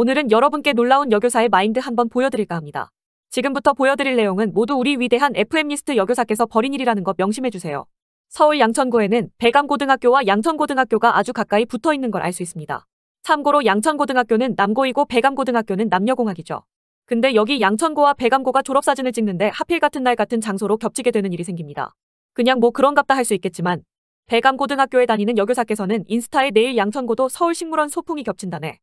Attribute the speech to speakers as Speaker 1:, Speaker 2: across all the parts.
Speaker 1: 오늘은 여러분께 놀라운 여교사의 마인드 한번 보여드릴까 합니다. 지금부터 보여드릴 내용은 모두 우리 위대한 FM리스트 여교사께서 벌인 일이라는 것 명심해주세요. 서울 양천구에는 배감고등학교와 양천고등학교가 아주 가까이 붙어 있는 걸 알 수 있습니다. 참고로 양천고등학교는 남고이고 배감고등학교는 남녀공학이죠. 근데 여기 양천고와 배감고가 졸업사진을 찍는데 하필 같은 날 같은 장소로 겹치게 되는 일이 생깁니다. 그냥 뭐 그런갑다 할 수 있겠지만 배감고등학교에 다니는 여교사께서는 인스타에 내일 양천고도 서울식물원 소풍이 겹친다네.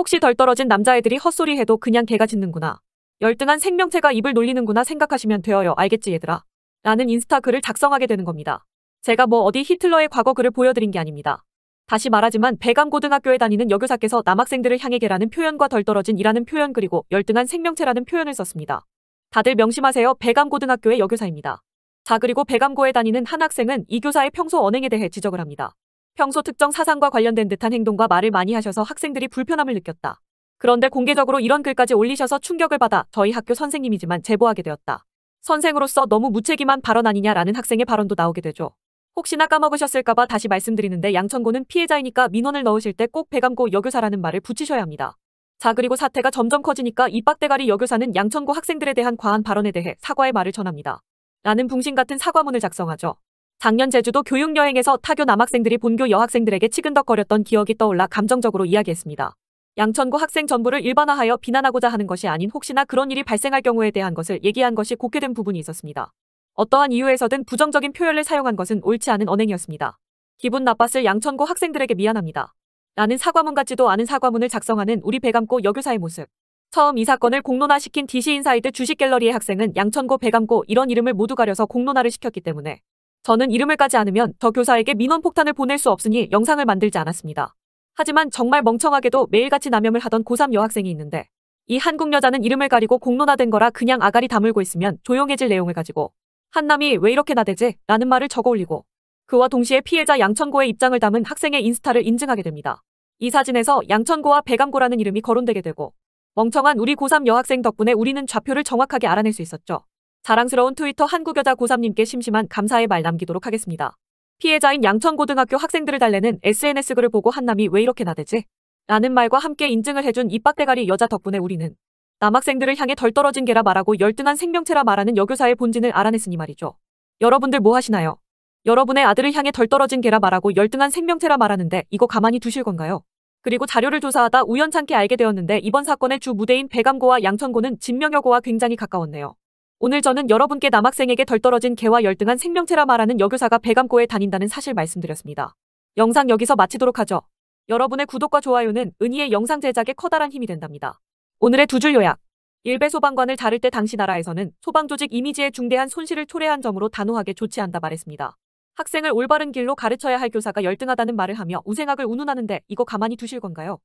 Speaker 1: 혹시 덜 떨어진 남자애들이 헛소리해도 그냥 개가 짖는구나. 열등한 생명체가 입을 놀리는구나 생각하시면 되어요. 알겠지 얘들아. 라는 인스타 글을 작성하게 되는 겁니다. 제가 뭐 어디 히틀러의 과거 글을 보여드린 게 아닙니다. 다시 말하지만 배감고등학교에 다니는 여교사께서 남학생들을 향해게라는 표현과 덜 떨어진이라는 표현 그리고 열등한 생명체라는 표현을 썼습니다. 다들 명심하세요. 배감고등학교의 여교사입니다. 자 그리고 배감고에 다니는 한 학생은 이 교사의 평소 언행에 대해 지적을 합니다. 평소 특정 사상과 관련된 듯한 행동과 말을 많이 하셔서 학생들이 불편함을 느꼈다. 그런데 공개적으로 이런 글까지 올리셔서 충격을 받아 저희 학교 선생님이지만 제보하게 되었다. 선생으로서 너무 무책임한 발언 아니냐라는 학생의 발언도 나오게 되죠. 혹시나 까먹으셨을까봐 다시 말씀드리는데 양천고는 피해자이니까 민원을 넣으실 때 꼭 배감고 여교사라는 말을 붙이셔야 합니다. 자 그리고 사태가 점점 커지니까 입박대가리 여교사는 양천고 학생들에 대한 과한 발언에 대해 사과의 말을 전합니다. 라는 붕신 같은 사과문을 작성하죠. 작년 제주도 교육여행에서 타교 남학생들이 본교 여학생들에게 치근덕거렸던 기억이 떠올라 감정적으로 이야기했습니다. 양천구 학생 전부를 일반화하여 비난하고자 하는 것이 아닌 혹시나 그런 일이 발생할 경우에 대한 것을 얘기한 것이 곱게 된 부분이 있었습니다. 어떠한 이유에서든 부정적인 표현을 사용한 것은 옳지 않은 언행이었습니다. 기분 나빴을 양천구 학생들에게 미안합니다. 라는 사과문 같지도 않은 사과문을 작성하는 우리 배감고 여교사의 모습. 처음 이 사건을 공론화시킨 DC인사이드 주식갤러리의 학생은 양천고 배감고 이런 이름을 모두 가려서 공론화를 시켰기 때문에 저는 이름을 까지 않으면 저 교사에게 민원폭탄을 보낼 수 없으니 영상을 만들지 않았습니다. 하지만 정말 멍청하게도 매일같이 남염을 하던 고3 여학생이 있는데 이 한국 여자는 이름을 가리고 공론화된 거라 그냥 아가리 다물고 있으면 조용해질 내용을 가지고 한남이 왜 이렇게 나대지? 라는 말을 적어 올리고 그와 동시에 피해자 양천고의 입장을 담은 학생의 인스타를 인증하게 됩니다. 이 사진에서 양천고와 배감고라는 이름이 거론되게 되고 멍청한 우리 고3 여학생 덕분에 우리는 좌표를 정확하게 알아낼 수 있었죠. 자랑스러운 트위터 한국여자 고3님께 심심한 감사의 말 남기도록 하겠습니다. 피해자인 양천고등학교 학생들을 달래는 SNS 글을 보고 한남이 왜 이렇게 나대지? 라는 말과 함께 인증을 해준 입박대가리 여자 덕분에 우리는 남학생들을 향해 덜 떨어진 개라 말하고 열등한 생명체라 말하는 여교사의 본진을 알아냈으니 말이죠. 여러분들 뭐 하시나요? 여러분의 아들을 향해 덜 떨어진 개라 말하고 열등한 생명체라 말하는데 이거 가만히 두실 건가요? 그리고 자료를 조사하다 우연찮게 알게 되었는데 이번 사건의 주 무대인 배감고와 양천고는 진명여고와 굉장히 가까웠네요. 오늘 저는 여러분께 남학생에게 덜 떨어진 개와 열등한 생명체라 말하는 여교사가 배감고에 다닌다는 사실 말씀드렸습니다. 영상 여기서 마치도록 하죠. 여러분의 구독과 좋아요는 은희의 영상 제작에 커다란 힘이 된답니다. 오늘의 두 줄 요약. 일베 소방관을 자를 때 당시 나라에서는 소방조직 이미지에 중대한 손실을 초래한 점으로 단호하게 조치한다 말했습니다. 학생을 올바른 길로 가르쳐야 할 교사가 열등하다는 말을 하며 우생학을 운운하는데 이거 가만히 두실 건가요?